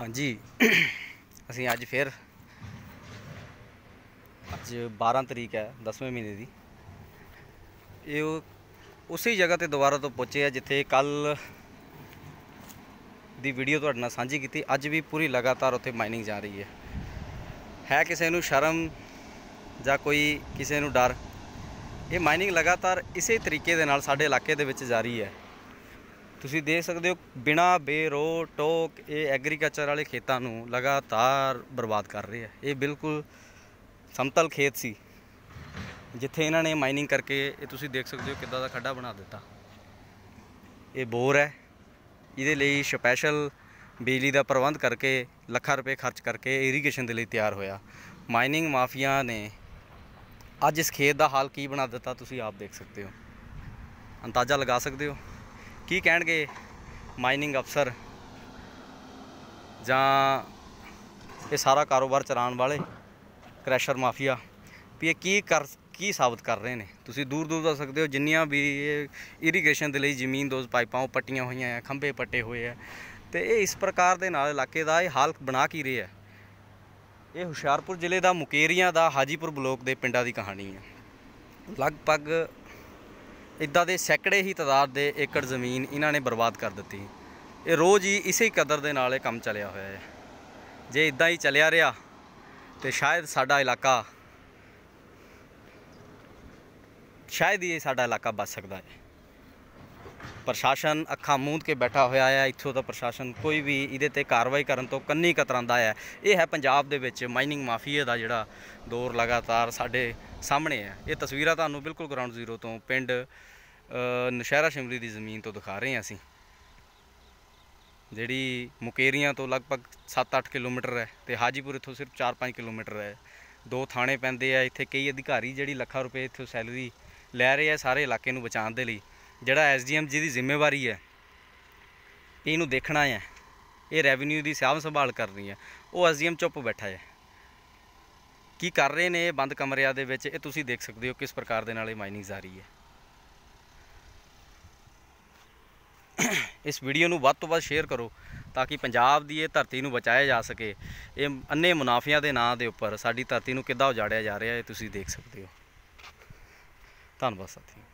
ਹਾਂਜੀ ਅਸੀਂ ਅੱਜ ਫੇਰ ਅੱਜ 12 ਤਰੀਕ ਹੈ 10ਵੇਂ ਮਹੀਨੇ ਦੀ ਇਹ ਉਸੇ ਜਗ੍ਹਾ ਤੇ ਦੁਬਾਰਾ ਤੋਂ ਪਹੁੰਚੇ ਆ ਜਿੱਥੇ ਕੱਲ ਦੀ ਵੀਡੀਓ ਤੁਹਾਡੇ ਨਾਲ ਸਾਂਝੀ ਕੀਤੀ ਅੱਜ ਵੀ ਪੂਰੀ ਲਗਾਤਾਰ ਉੱਥੇ ਮਾਈਨਿੰਗ ਜਾ ਰਹੀ ਹੈ ਹੈ ਕਿਸੇ ਨੂੰ ਸ਼ਰਮ ਜਾਂ ਕੋਈ ਕਿਸੇ ਨੂੰ ਡਰ ਇਹ ਮਾਈਨਿੰਗ ਲਗਾਤਾਰ ਇਸੇ ਤਰੀਕੇ ਦੇ ਨਾਲ ਸਾਡੇ ਇਲਾਕੇ ਦੇ ਵਿੱਚ ਜਾਰੀ ਹੈ ਤੁਸੀਂ ਦੇਖ ਸਕਦੇ ਹੋ ਬਿਨਾ ਬੇਰੋ ਟੋਕ ਇਹ ਐਗਰੀਕਲਚਰ ਵਾਲੇ ਖੇਤਾਂ ਨੂੰ ਲਗਾਤਾਰ ਬਰਬਾਦ ਕਰ ਰਹੇ ਆ ਇਹ ਬਿਲਕੁਲ ਸਮਤਲ ਖੇਤ ਸੀ ਜਿੱਥੇ ਇਹਨਾਂ ਨੇ ਮਾਈਨਿੰਗ ਕਰਕੇ ਇਹ ਤੁਸੀਂ ਦੇਖ ਸਕਦੇ ਹੋ ਕਿੱਦਾਂ ਦਾ ਖੱਡਾ ਬਣਾ ਦਿੱਤਾ ਇਹ ਬੋਰ ਹੈ ਇਹਦੇ ਲਈ ਸਪੈਸ਼ਲ ਬਿਜਲੀ ਦਾ ਪ੍ਰਬੰਧ ਕਰਕੇ ਲੱਖਾਂ ਰੁਪਏ ਖਰਚ ਕਰਕੇ ਇਰੀਗੇਸ਼ਨ ਦੇ ਲਈ ਤਿਆਰ ਹੋਇਆ ਮਾਈਨਿੰਗ ਮਾਫੀਆ ਨੇ ਅੱਜ ਇਸ ਖੇਤ ਦਾ ਹਾਲ ਕੀ ਬਣਾ ਦਿੱਤਾ ਤੁਸੀਂ ਆਪ ਦੇਖ ਸਕਦੇ ਹੋ ਅੰਦਾਜ਼ਾ ਲਗਾ ਸਕਦੇ ਹੋ ਕੀ ਕਹਿਣਗੇ ਮਾਈਨਿੰਗ ਅਫਸਰ ਜਾਂ ਇਹ ਸਾਰਾ ਕਾਰੋਬਾਰ ਚਲਾਉਣ ਵਾਲੇ ਕ੍ਰੈਸ਼ਰ ਮਾਫੀਆ ਵੀ ਇਹ ਕੀ ਕਰ ਕੀ ਸਾਬਤ ਕਰ ਰਹੇ ਨੇ ਤੁਸੀਂ ਦੂਰ ਦੂਰ ਦਾ ਸਕਦੇ ਹੋ ਜਿੰਨੀਆਂ ਵੀ ਇਰੀਗੇਸ਼ਨ ਦੇ ਲਈ ਜ਼ਮੀਨ ਦੋਜ਼ ਪਾਈਪਾਂ ਉਹ ਪੱਟੀਆਂ ਹੋਈਆਂ ਆ ਖੰਭੇ ਪੱਟੇ ਹੋਏ ਆ ਤੇ ਇਹ ਇਸ ਪ੍ਰਕਾਰ ਦੇ ਨਾਲ ਇਲਾਕੇ ਦਾ ਇਹ ਹਾਲ ਬਣਾ ਕੀ ਰਿਹਾ ਇਹ ਹੁਸ਼ਿਆਰਪੁਰ ਜ਼ਿਲ੍ਹੇ ਦਾ ਮੁਕੇਰੀਆਂ ਦਾ ਹਾਜੀਪੁਰ ਬਲੋਕ ਦੇ ਪਿੰਡਾਂ ਦੀ ਕਹਾਣੀ ਹੈ ਲਗਭਗ ਇਦਾਂ ਦੇ ਸੈਂਕੜੇ ਹੀ ਤਾਦਾਦ ਦੇ ਏਕੜ ਜ਼ਮੀਨ ਇਹਨਾਂ ਨੇ ਬਰਬਾਦ ਕਰ ਦਿੱਤੀ ਇਹ ਰੋਜ਼ ਹੀ ਇਸੇ ਕਦਰ ਦੇ ਨਾਲ ਇਹ ਕੰਮ ਚੱਲਿਆ ਹੋਇਆ ਹੈ ਜੇ ਇਦਾਂ ਹੀ ਚੱਲਿਆ ਰਿਹਾ ਤੇ ਸ਼ਾਇਦ ਸਾਡਾ ਇਲਾਕਾ ਸ਼ਾਇਦ ਹੀ ਸਾਡਾ ਇਲਾਕਾ ਬਚ ਸਕਦਾ ਹੈ ਪ੍ਰਸ਼ਾਸਨ ਅੱਖਾਂ ਮੂੰਦ ਕੇ ਬੈਠਾ ਹੋਇਆ ਹੈ ਇੱਥੋਂ ਦਾ ਪ੍ਰਸ਼ਾਸਨ ਕੋਈ ਵੀ ਇਹਦੇ ਤੇ ਕਾਰਵਾਈ ਕਰਨ ਤੋਂ ਕੰਨੀ ਕਤਰਾਂਦਾ ਹੈ ਇਹ ਹੈ ਪੰਜਾਬ ਦੇ ਵਿੱਚ ਮਾਈਨਿੰਗ ਮਾਫੀਆ ਦਾ ਜਿਹੜਾ ਦੌਰ ਲਗਾਤਾਰ ਸਾਡੇ ਸਾਹਮਣੇ ਹੈ ਇਹ ਤਸਵੀਰਾਂ ਤੁਹਾਨੂੰ ਬਿਲਕੁਲ ਗਰਾਊਂਡ ਜ਼ੀਰੋ ਤੋਂ ਪਿੰਡ ਨਸ਼ਹਿਰਾ ਸ਼ਿਮਰੀ ਦੀ ਜ਼ਮੀਨ ਤੋਂ ਦਿਖਾ ਰਹੇ ਹਾਂ ਅਸੀਂ ਜਿਹੜੀ ਮੁਕੇਰੀਆਂ ਤੋਂ ਲਗਭਗ 7-8 ਕਿਲੋਮੀਟਰ ਹੈ ਤੇ ਹਾਜੀਪੁਰ ਇਥੋਂ ਸਿਰਫ 4-5 ਕਿਲੋਮੀਟਰ ਹੈ ਦੋ ਥਾਣੇ ਪੈਂਦੇ ਆ ਇੱਥੇ ਕਈ ਅਧਿਕਾਰੀ ਜਿਹੜੀ ਲੱਖਾਂ ਰੁਪਏ ਇਥੋਂ ਸੈਲਰੀ ਲੈ ਰਹੇ ਆ ਸਾਰੇ ਇਲਾਕੇ ਨੂੰ ਬਚਾਉਣ ਦੇ ਲਈ ਜਿਹੜਾ ਐਸਡੀਐਮ ਜੀ ਦੀ ਜ਼ਿੰਮੇਵਾਰੀ ਹੈ ਇਹਨੂੰ ਦੇਖਣਾ ਹੈ ਇਹ ਰੈਵਨਿਊ ਦੀ ਸਾਂਭ ਸੰਭਾਲ ਕਰਨੀ ਹੈ ਉਹ ਐਸਡੀਐਮ ਚੁੱਪ ਬੈਠਾ ਹੈ ਕੀ ਕਰ ਰਹੇ ਨੇ ਇਹ ਬੰਦ ਕਮਰਿਆਂ ਦੇ ਵਿੱਚ ਇਹ ਤੁਸੀਂ ਦੇਖ ਸਕਦੇ ਹੋ ਕਿਸ ਪ੍ਰਕਾਰ ਦੇ ਨਾਲ ਇਹ ਮਾਈਨਿੰਗ ਜਾਰੀ ਹੈ ਇਸ ਵੀਡੀਓ ਨੂੰ ਵੱਧ ਤੋਂ ਵੱਧ ਸ਼ੇਅਰ ਕਰੋ ਤਾਂ ਕਿ ਪੰਜਾਬ ਦੀ ਇਹ ਧਰਤੀ ਨੂੰ ਬਚਾਇਆ ਜਾ ਸਕੇ ਇਹ ਅੰਨੇ ਮੁਨਾਫਿਆਂ ਦੇ ਨਾਂ ਦੇ ਉੱਪਰ ਸਾਡੀ ਧਰਤੀ ਨੂੰ ਕਿੱਦਾਂ ਉਜਾੜਿਆ ਜਾ ਰਿਹਾ ਹੈ ਤੁਸੀਂ ਦੇਖ ਸਕਦੇ ਹੋ ਧੰਨਵਾਦ ਸਾਥੀਓ